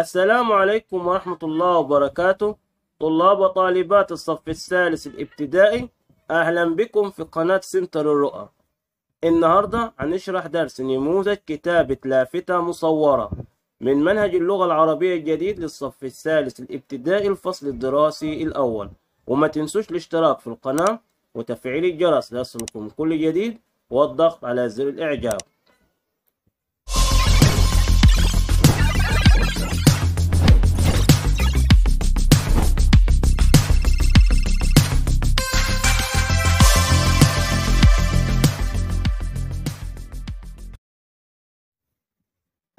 السلام عليكم ورحمة الله وبركاته طلاب وطالبات الصف الثالث الابتدائي أهلا بكم في قناة سنتر الرؤى النهاردة هنشرح درس نموذج كتابة لافتة مصورة من منهج اللغة العربية الجديد للصف الثالث الابتدائي الفصل الدراسي الأول وما تنسوش الاشتراك في القناة وتفعيل الجرس ليصلكم كل جديد والضغط على زر الإعجاب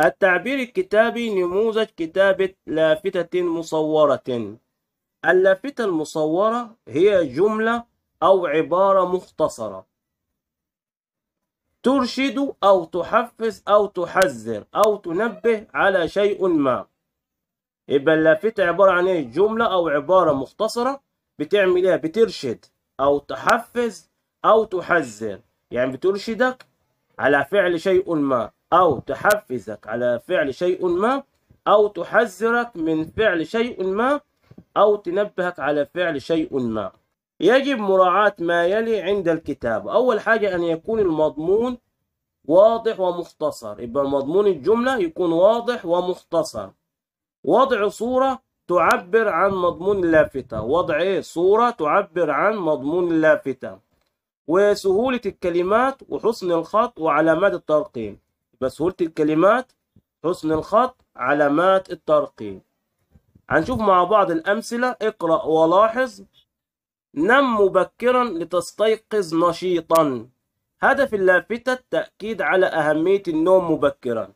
التعبير الكتابي نموذج كتابة لافتة مصورة اللافتة المصورة هي جملة أو عبارة مختصرة ترشد أو تحفز أو تحذر أو تنبه على شيء ما يبقى اللافتة عبارة عن إيه؟ جملة أو عبارة مختصرة بتعمل إيه؟ بترشد أو تحفز أو تحذر يعني بترشدك على فعل شيء ما أو تحفزك على فعل شيء ما أو تحذرك من فعل شيء ما أو تنبهك على فعل شيء ما يجب مراعاة ما يلي عند الكتاب أول حاجة أن يكون المضمون واضح ومختصر يبقى مضمون الجملة يكون واضح ومختصر وضع صورة تعبر عن مضمون لافتة وضع إيه؟ صورة تعبر عن مضمون لافتة وسهولة الكلمات وحسن الخط وعلامات الترقيم بسهولة الكلمات حسن الخط علامات الترقيم هنشوف مع بعض الأمثلة اقرأ ولاحظ نم مبكرا لتستيقظ نشيطا هدف اللافتة التأكيد على أهمية النوم مبكرا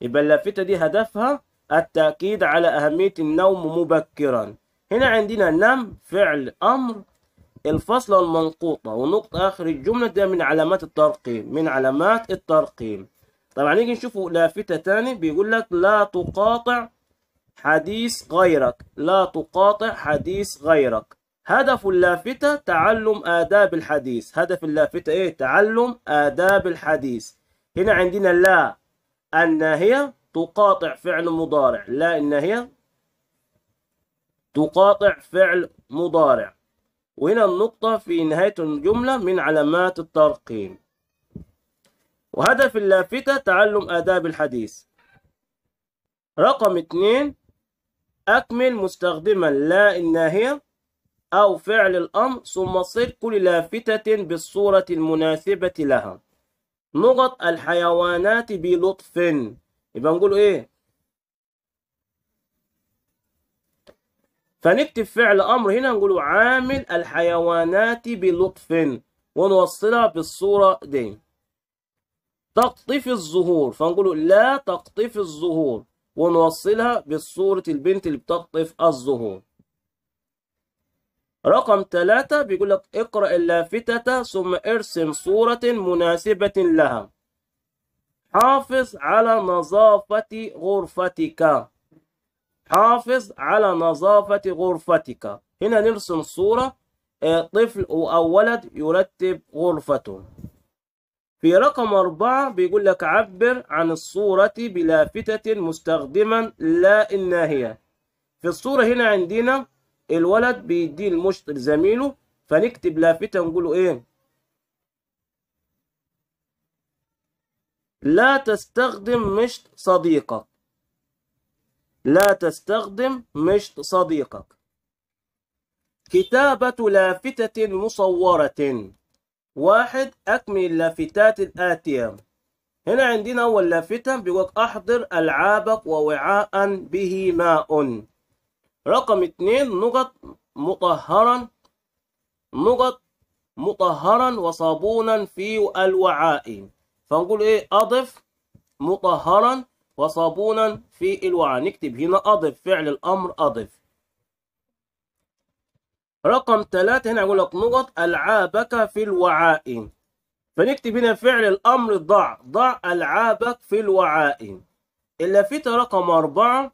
يبقى اللافتة دي هدفها التأكيد على أهمية النوم مبكرا هنا عندنا نم فعل أمر الفصلة المنقوطة ونقطة آخر الجملة ده من علامات الترقيم من علامات الترقيم طبعا نيجي نشوفوا لافتة تاني بيقول لك لا تقاطع حديث غيرك لا تقاطع حديث غيرك هدف اللافتة تعلم آداب الحديث هدف اللافتة إيه تعلم آداب الحديث هنا عندنا لا الناهية تقاطع فعل مضارع لا الناهية تقاطع فعل مضارع وهنا النقطة في نهاية الجملة من علامات الترقيم وهدف اللافتة تعلم آداب الحديث رقم اثنين أكمل مستخدما لا الناهية أو فعل الأمر ثم صل كل لافتة بالصورة المناسبة لها نقط الحيوانات بلطف يبقى نقول إيه فنكتب فعل أمر هنا نقول عامل الحيوانات بلطف ونوصلها بالصورة دي تقطف الزهور فنقول لا تقطف الزهور ونوصلها بصورة البنت اللي بتقطف الزهور رقم ثلاثة بيقول لك اقرأ اللافتة ثم ارسم صورة مناسبة لها حافظ على نظافة غرفتك حافظ على نظافة غرفتك هنا نرسم صورة آه، طفل أو ولد يرتب غرفته في رقم أربعة بيقول لك عبر عن الصورة بلافتة مستخدما لا الناهية في الصورة هنا عندنا الولد بيديه المشط لزميله فنكتب لافتة ونقوله إيه لا تستخدم مشط صديقك لا تستخدم مشط صديقك كتابة لافتة مصورة واحد أكمل اللافتات الآتية هنا عندنا أول لافتة بيقول أحضر ألعابك ووعاء به ماء رقم اثنين نقط مطهرا نقط مطهرا وصابونا في الوعاء فنقول إيه أضف مطهرا وصابونا في الوعاء نكتب هنا أضف فعل الأمر أضف رقم ثلاثة هنا هقول لك نقط ألعابك في الوعاء فنكتب هنا فعل الأمر ضع ضع ألعابك في الوعاء اللافتة رقم أربعة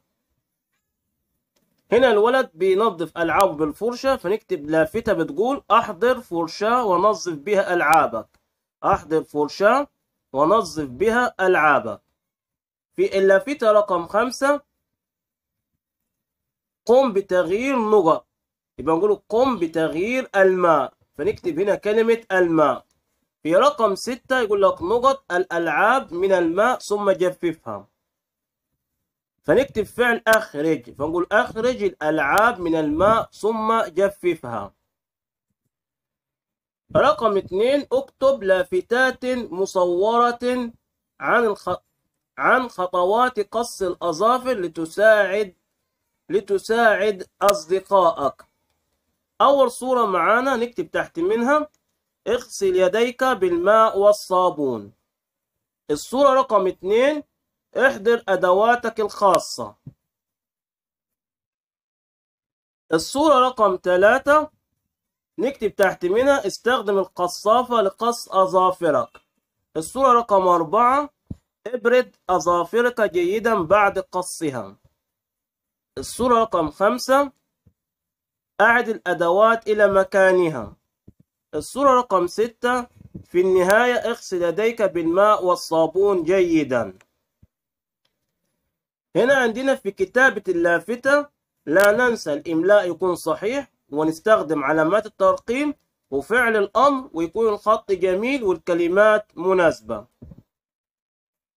هنا الولد بينظف ألعابه بالفرشة فنكتب لافتة بتقول أحضر فرشاة ونظف بها ألعابك أحضر فرشاة ونظف بها ألعابك في اللافتة رقم خمسة قم بتغيير نقط يبقى نقول قم بتغيير الماء فنكتب هنا كلمة الماء في رقم ستة يقول لك نقط الألعاب من الماء ثم جففها فنكتب فعل أخرج فنقول أخرج الألعاب من الماء ثم جففها رقم اثنين اكتب لافتات مصورة عن الخ... عن خطوات قص الأظافر لتساعد لتساعد أصدقائك أول صورة معانا نكتب تحت منها اغسل يديك بالماء والصابون الصورة رقم اتنين احضر أدواتك الخاصة الصورة رقم تلاتة نكتب تحت منها استخدم القصافة لقص أظافرك الصورة رقم أربعة ابرد أظافرك جيدا بعد قصها الصورة رقم خمسة أعد الأدوات إلى مكانها الصورة رقم ستة في النهاية اغسل يديك بالماء والصابون جيدا هنا عندنا في كتابة اللافتة لا ننسى الإملاء يكون صحيح ونستخدم علامات الترقيم وفعل الأمر ويكون الخط جميل والكلمات مناسبة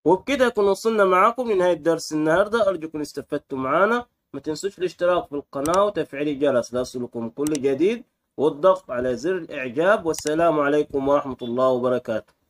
وبكده يكون وصلنا معاكم لنهاية درس النهاردة أرجوكم استفدتم معانا ما تنسوش الاشتراك في القناة وتفعيل الجرس ليصلكم كل جديد والضغط على زر الإعجاب والسلام عليكم ورحمة الله وبركاته